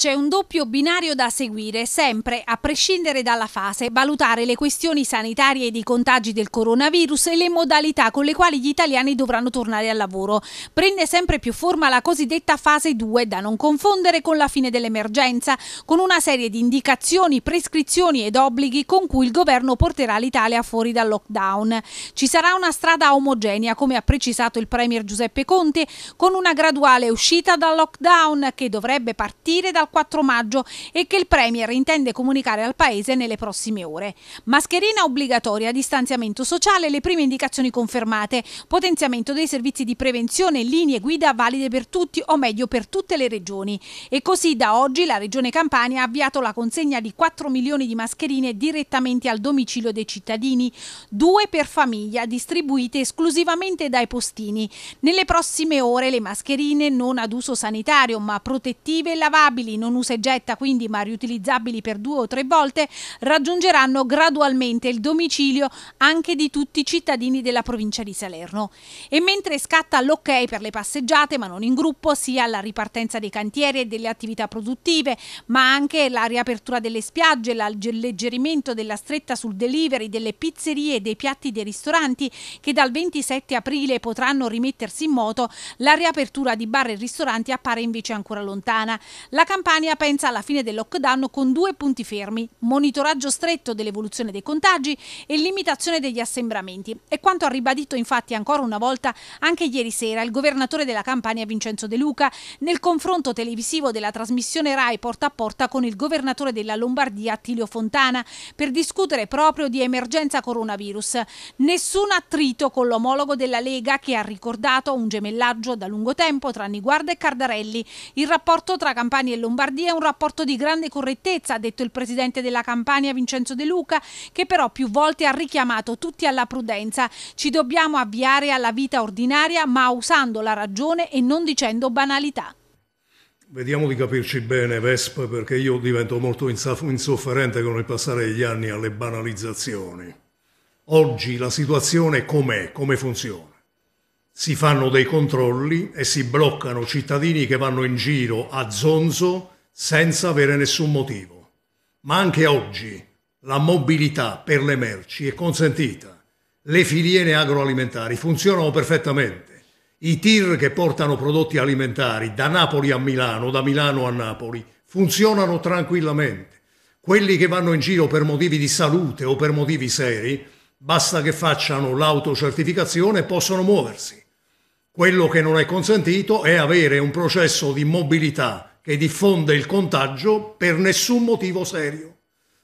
C'è un doppio binario da seguire, sempre, a prescindere dalla fase, valutare le questioni sanitarie ed i contagi del coronavirus e le modalità con le quali gli italiani dovranno tornare al lavoro. Prende sempre più forma la cosiddetta fase 2, da non confondere con la fine dell'emergenza, con una serie di indicazioni, prescrizioni ed obblighi con cui il governo porterà l'Italia fuori dal lockdown. Ci sarà una strada omogenea, come ha precisato il Premier Giuseppe Conte, con una graduale uscita dal lockdown che dovrebbe partire dal 4 maggio e che il Premier intende comunicare al Paese nelle prossime ore. Mascherina obbligatoria, distanziamento sociale, le prime indicazioni confermate, potenziamento dei servizi di prevenzione, linee guida valide per tutti o meglio per tutte le regioni. E così da oggi la Regione Campania ha avviato la consegna di 4 milioni di mascherine direttamente al domicilio dei cittadini, due per famiglia, distribuite esclusivamente dai postini. Nelle prossime ore le mascherine non ad uso sanitario ma protettive e lavabili non usa e getta, quindi ma riutilizzabili per due o tre volte, raggiungeranno gradualmente il domicilio anche di tutti i cittadini della provincia di Salerno. E mentre scatta l'ok per le passeggiate, ma non in gruppo, sia la ripartenza dei cantieri e delle attività produttive, ma anche la riapertura delle spiagge, l'alleggerimento della stretta sul delivery delle pizzerie e dei piatti dei ristoranti che dal 27 aprile potranno rimettersi in moto, la riapertura di bar e ristoranti appare invece ancora lontana. La Campania pensa alla fine del lockdown con due punti fermi, monitoraggio stretto dell'evoluzione dei contagi e limitazione degli assembramenti. È quanto ha ribadito infatti ancora una volta anche ieri sera il governatore della Campania Vincenzo De Luca nel confronto televisivo della trasmissione RAI Porta a Porta con il governatore della Lombardia Attilio Fontana per discutere proprio di emergenza coronavirus. Nessun attrito con l'omologo della Lega che ha ricordato un gemellaggio da lungo tempo tra Niguarda e Cardarelli, il rapporto tra Campania e Lombardia Lombardia è un rapporto di grande correttezza, ha detto il presidente della Campania Vincenzo De Luca, che però più volte ha richiamato tutti alla prudenza. Ci dobbiamo avviare alla vita ordinaria, ma usando la ragione e non dicendo banalità. Vediamo di capirci bene, Vespa, perché io divento molto insofferente con il passare degli anni alle banalizzazioni. Oggi la situazione com'è, come funziona? si fanno dei controlli e si bloccano cittadini che vanno in giro a zonzo senza avere nessun motivo. Ma anche oggi la mobilità per le merci è consentita. Le filiene agroalimentari funzionano perfettamente. I tir che portano prodotti alimentari da Napoli a Milano, da Milano a Napoli, funzionano tranquillamente. Quelli che vanno in giro per motivi di salute o per motivi seri, basta che facciano l'autocertificazione e possono muoversi. Quello che non è consentito è avere un processo di mobilità che diffonde il contagio per nessun motivo serio.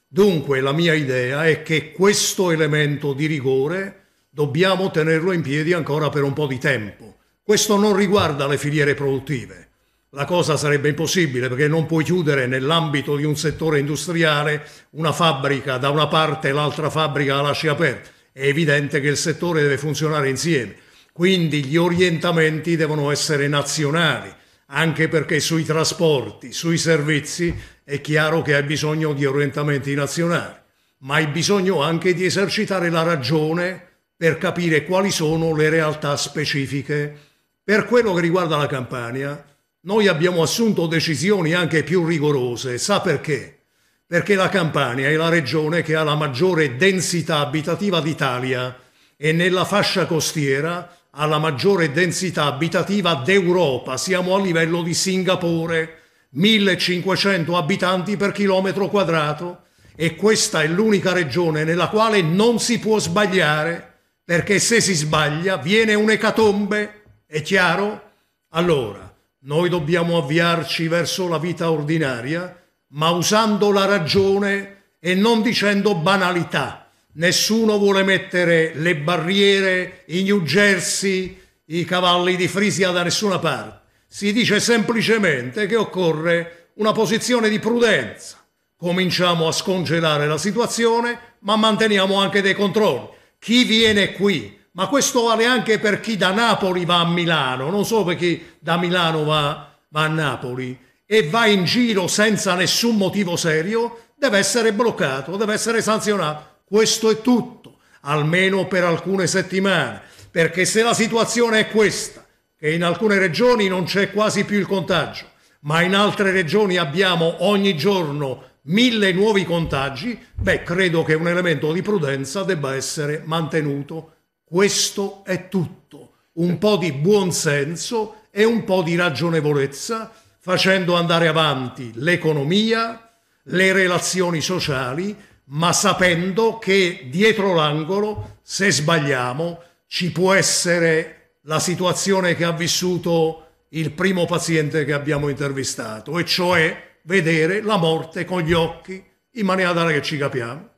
Dunque la mia idea è che questo elemento di rigore dobbiamo tenerlo in piedi ancora per un po' di tempo. Questo non riguarda le filiere produttive. La cosa sarebbe impossibile perché non puoi chiudere nell'ambito di un settore industriale una fabbrica da una parte e l'altra fabbrica la lasci aperta. È evidente che il settore deve funzionare insieme. Quindi gli orientamenti devono essere nazionali, anche perché sui trasporti, sui servizi è chiaro che hai bisogno di orientamenti nazionali, ma hai bisogno anche di esercitare la ragione per capire quali sono le realtà specifiche. Per quello che riguarda la Campania, noi abbiamo assunto decisioni anche più rigorose. Sa perché? Perché la Campania è la regione che ha la maggiore densità abitativa d'Italia e nella fascia costiera alla maggiore densità abitativa d'Europa, siamo a livello di Singapore, 1500 abitanti per chilometro quadrato e questa è l'unica regione nella quale non si può sbagliare, perché se si sbaglia viene un'ecatombe, è chiaro? Allora, noi dobbiamo avviarci verso la vita ordinaria, ma usando la ragione e non dicendo banalità nessuno vuole mettere le barriere, i New Jersey, i cavalli di Frisia da nessuna parte. Si dice semplicemente che occorre una posizione di prudenza. Cominciamo a scongelare la situazione, ma manteniamo anche dei controlli. Chi viene qui? Ma questo vale anche per chi da Napoli va a Milano, non solo per chi da Milano va, va a Napoli e va in giro senza nessun motivo serio, deve essere bloccato, deve essere sanzionato questo è tutto, almeno per alcune settimane, perché se la situazione è questa, che in alcune regioni non c'è quasi più il contagio, ma in altre regioni abbiamo ogni giorno mille nuovi contagi, beh, credo che un elemento di prudenza debba essere mantenuto. Questo è tutto. Un po' di buonsenso e un po' di ragionevolezza facendo andare avanti l'economia, le relazioni sociali ma sapendo che dietro l'angolo, se sbagliamo, ci può essere la situazione che ha vissuto il primo paziente che abbiamo intervistato, e cioè vedere la morte con gli occhi in maniera tale che ci capiamo.